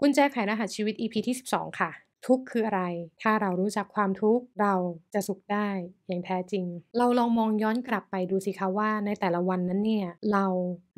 กุญแจไขรหัสชีวิต EP ที่12ค่ะ ทุกคืออะไร ถ้าเรารู้จักความทุกข์เราจะสุขได้อย่างแท้จริง เราลองมองย้อนกลับไปดูสิคะว่า ในแต่ละวันนั้นเนี่ยเรา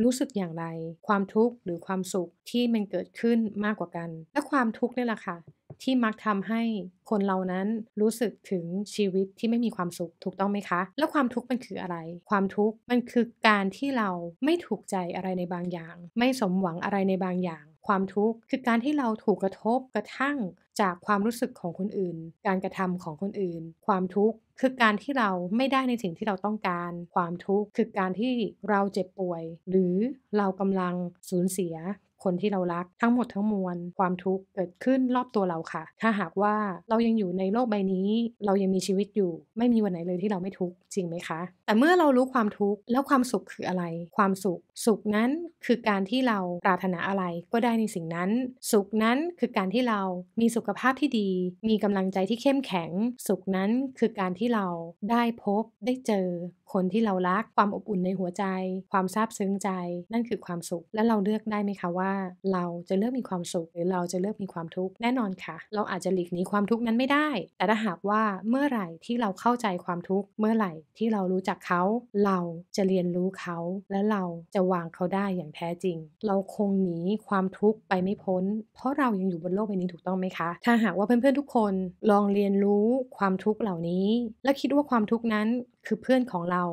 รู้สึกอย่างไร ความทุกข์หรือความสุขที่มันเกิดขึ้นมากกว่ากัน และความทุกข์นี่แหละค่ะที่มักทำให้คนเรานั้นรู้สึกถึงชีวิตที่ไม่มีความสุขถูกต้องไหมคะ แล้วความทุกข์มันคืออะไร ความทุกข์มันคือการที่เราไม่ถูกใจอะไรในบางอย่าง ไม่สมหวังอะไรในบางอย่าง ความทุกข์คือการที่เราถูกกระทบกระทั่งจากความรู้สึกของคนอื่น การกระทำของคนอื่น ความทุกข์คือการที่เราไม่ได้ในสิ่งที่เราต้องการ ความทุกข์คือการที่เราเจ็บป่วย หรือเรากำลังสูญเสียคนที่เรารักทั้งหมดทั้งมวลความทุกข์เกิดขึ้นรอบตัวเราค่ะ ถ้าหากว่าเรายังอยู่ในโลกใบนี้ เรายังมีชีวิตอยู่ ไม่มีวันไหนเลยที่เราไม่ทุกข์จริงไหมคะ แต่เมื่อเรารู้ความทุกข์แล้วความสุขคืออะไร ความสุข สุขนั้นคือการที่เราปรารถนาอะไรก็ได้ในสิ่งนั้น สุขนั้นคือการที่เรามีสุขภาพที่ดี มีกำลังใจที่เข้มแข็ง สุขนั้นคือการที่เราได้พบได้เจอ คนที่เรารักความอบอุ่นในหัวใจ ความซาบซึ้งใจนั่นคือความสุขและเราเลือกได้ไหมคะว่าาเราจะเลือกมีความสุขหรือเราจะเลือกมีความทุกข์แน่นอนค่ะเราอาจจะหลีกหนีความทุกข์นั้นไม่ได้ แต่ถ้าหากว่าเมื่อไหร่ที่เราเข้าใจความทุกข์เมื่อไหร่ที่เรารู้จักเขาเราจะเรียนรู้เขาและเราจะวางเขาได้อย่างแท้จริง เราคงหนีความทุกข์ไปไม่พ้น เพราะเรายังอยู่บนโลกใบนี้ถูกต้องไหมคะถ้าหากว่าเพื่อนๆทุกคนลองเรียนรู้ความทุกข์เหล่านี้ และคิดว่าความทุกข์นั้นคือเพื่อนของเรา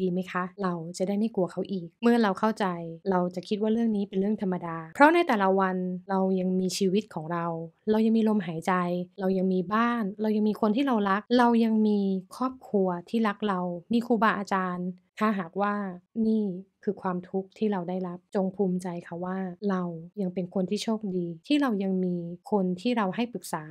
ดีไหมคะ เราจะได้ไม่กลัวเขาอีก เมื่อเราเข้าใจ เราจะคิดว่าเรื่องนี้เป็นเรื่องธรรมดา เพราะในแต่ละวันเรายังมีชีวิตของเรา เรายังมีลมหายใจ เรายังมีบ้าน เรายังมีคนที่เรารัก เรายังมีครอบครัวที่รักเรา มีครูบาอาจารย์ถ้าหากว่านี่คือความทุกข์ที่เราได้รับจงภูมิใจค่ะว่า เรายังเป็นคนที่โชคดี ที่เรายังมีคนที่เราให้ปรึกษา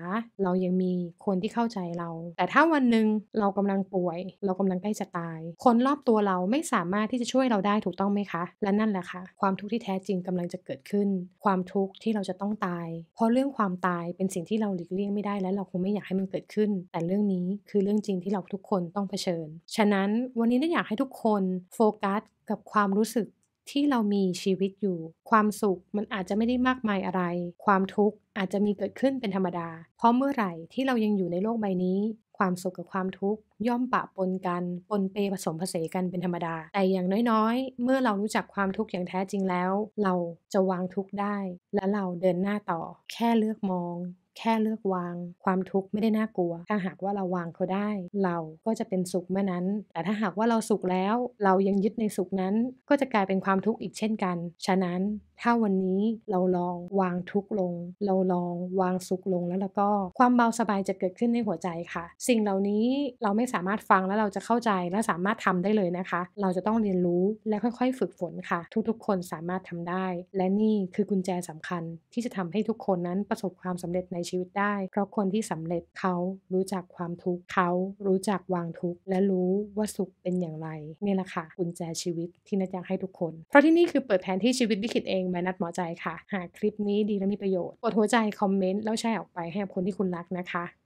เรายังมีคนที่เข้าใจเรา แต่ถ้าวันหนึ่งเรากำลังป่วย เรากำลังใกล้จะตาย คนรอบตัวเราไม่สามารถที่จะช่วยเราได้ถูกต้องไหมคะ และนั่นแหละคะ่ะ ความทุกข์ที่แท้จริงกำลังจะเกิดขึ้น ความทุกข์ที่เราจะต้องตาย เพราะเรื่องความตายเป็นสิ่งที่เราหลีกเลี่ยงไม่ได้ และเราคงไม่อยากให้มันเกิดขึ้น แต่เรื่องนี้คือเรื่องจริงที่เราทุกคนต้องเผชิญ ฉะนั้นวันนี้ได้อยากให้ทุกคนนโฟกัสกับความรู้สึกที่เรามีชีวิตอยู่ ความสุขมันอาจจะไม่ได้มากมายอะไร ความทุกข์ อาจจะมีเกิดขึ้นเป็นธรรมดา เพราะเมื่อไหร่ที่เรายังอยู่ในโลกใบนี้ ความสุขกับความทุกข์ ย่อมปะปนกัน ปนเปผสมผสานกันเป็นธรรมดา แต่อย่างน้อยๆ เมื่อเรารู้จักความทุกข์อย่างแท้จริงแล้ว เราจะวางทุกข์ได้ และเราเดินหน้าต่อแค่เลือกมองแค่เลือกวางความทุกข์ไม่ได้น่ากลัว ถ้าหากว่าเราวางเขาได้ เราก็จะเป็นสุขเมื่อนั้น แต่ถ้าหากว่าเราสุขแล้ว เรายังยึดในสุขนั้น ก็จะกลายเป็นความทุกข์อีกเช่นกัน ฉะนั้นถ้าวันนี้เราลองวางทุกลง เราลองวางสุขลงแล้วแล้วก็ความเบาสบายจะเกิดขึ้นในหัวใจค่ะ สิ่งเหล่านี้เราไม่สามารถฟังแล้วเราจะเข้าใจและสามารถทำได้เลยนะคะ เราจะต้องเรียนรู้และค่อยๆฝึกฝนค่ะ ทุกๆคนสามารถทำได้ และนี่คือกุญแจสำคัญที่จะทำให้ทุกคนนั้นประสบความสำเร็จในชีวิตได้ เพราะคนที่สำเร็จเขารู้จักความทุกข์เขารู้จักวางทุกข์และรู้ว่าสุขเป็นอย่างไรนี่แหละค่ะ กุญแจชีวิตที่นัดจยาให้ทุกคน เพราะที่นี่คือเปิดแผนที่ชีวิตวิคิดเองแมนัดหมอใจค่ะ หากคลิปนี้ดีและมีประโยชน์ กดหัวใจคอมเมนต์แล้วแชร์ออกไปให้กับคนที่คุณรักนะคะ